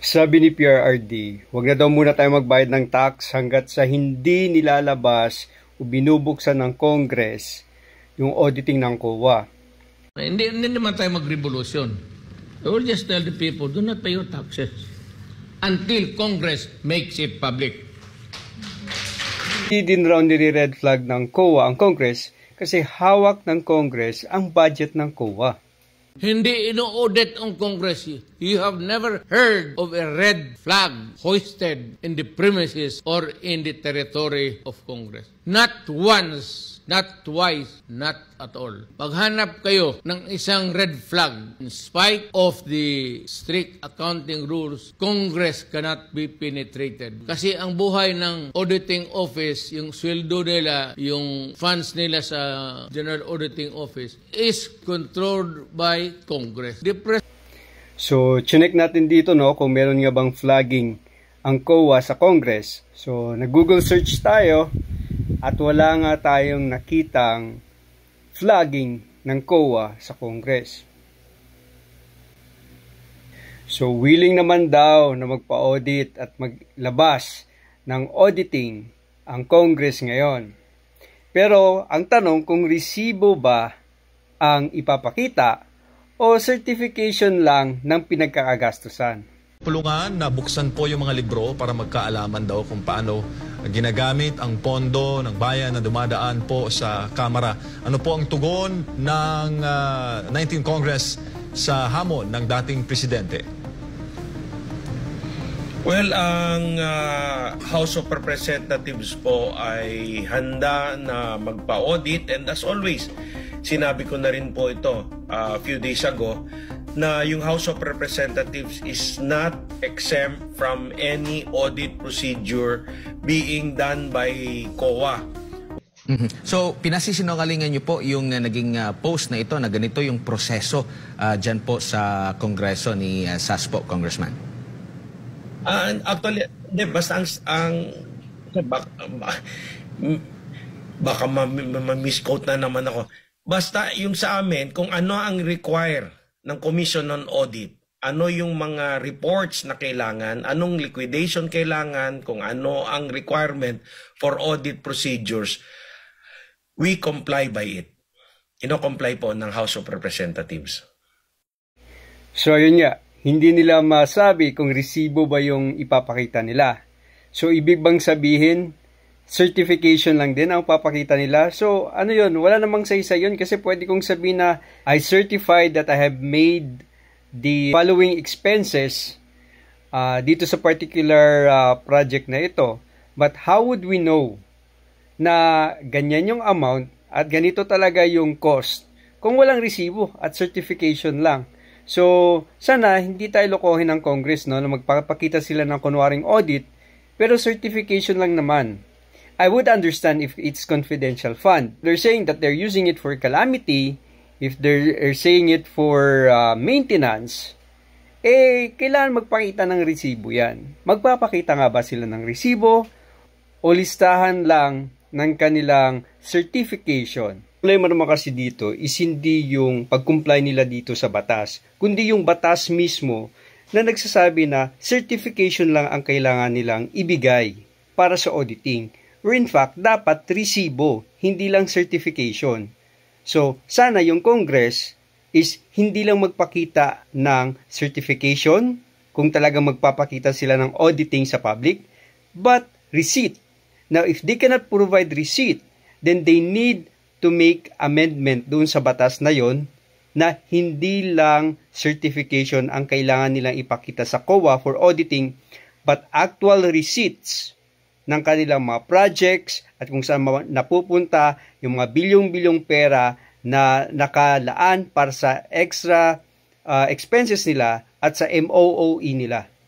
Sabi ni PRRD, huwag na daw muna tayo magbayad ng tax hanggat sa hindi nilalabas o binubuksan ng Congress yung auditing ng COA. Hindi, hindi naman tayo mag-revolution. I will just tell the people, do not pay your taxes until Congress makes it public. Hindi din raw nire-red flag ng COA ang Congress kasi hawak ng Congress ang budget ng COA. Hindi ino-audit ang Congress. You have never heard of a red flag hoisted in the premises or in the territory of Congress. Not once Not twice, not at all. Paghanap kayo ng isang red flag, in spite of the strict accounting rules, Congress cannot be penetrated. Kasi ang buhay ng auditing office, yung sweldo nila, yung funds nila sa General Auditing Office, is controlled by by Congress. Repres- so, chinek natin dito no kung meron nga bang flagging ang COA sa Congress. So, nag-Google search tayo at wala nga tayong nakitang flagging ng COA sa Congress. So, willing naman daw na magpa-audit at maglabas ng auditing ang Congress ngayon. Pero ang tanong kung resibo ba ang ipapakita o certification lang ng pinagkakagastusan. Pulungan na buksan po yung mga libro para magkaalaman daw kung paano ginagamit ang pondo ng bayan na dumadaan po sa Kamara. Ano po ang tugon ng uh, ah, 19 Congress sa hamon ng dating presidente? Well, ang uh, House of Representatives po ay handa na magpa-audit and as always, sinabi ko na rin po ito a uh, few days ago na yung House of Representatives is not exempt from any audit procedure being done by COA. Mm-hmm. So, pinasisinungalingan niyo po yung uh, naging uh, post na ito na ganito yung proseso uh, dyan po sa Kongreso ni uh, Saspo, Congressman. Uh, actually, hindi, basta ang, ang baka, baka ma-misquote ma- na naman ako. Basta yung sa amin, kung ano ang require ng Commission on Audit, ano yung mga reports na kailangan, anong liquidation kailangan, kung ano ang requirement for audit procedures, we comply by it. Ino-comply po ng House of Representatives. So ayun nga, hindi nila masabi kung resibo ba yung ipapakita nila. So ibig bang sabihin, certification lang din ang papakita nila. So, ano yun, wala namang saysa yun kasi pwede kong sabihin na I certified that I have made the following expenses uh, dito sa particular uh, project na ito. But how would we know na ganyan yung amount at ganito talaga yung cost kung walang resibo at certification lang? So, sana hindi tayo lokohin ng Congress no, na magpapakita sila ng kunwaring audit pero certification lang naman I would understand if it's confidential fund. They're saying that they're using it for calamity, if they're saying it for uh, maintenance, eh, kailan magpakita ng resibo yan. Magpapakita nga ba sila ng resibo o listahan lang ng kanilang certification? Problema naman kasi dito is hindi yung pag-comply nila dito sa batas, kundi yung batas mismo na nagsasabi na certification lang ang kailangan nilang ibigay para sa auditing or in fact, dapat resibo, hindi lang certification. So, sana yung Congress is hindi lang magpakita ng certification, kung talagang magpapakita sila ng auditing sa public, but receipt. Now, if they cannot provide receipt, then they need to make amendment doon sa batas na yon na hindi lang certification ang kailangan nilang ipakita sa COA for auditing, but actual receipts ng kanilang mga projects at kung saan napupunta yung mga bilyong-bilyong pera na nakalaan para sa extra uh, expenses nila at sa MOOE nila.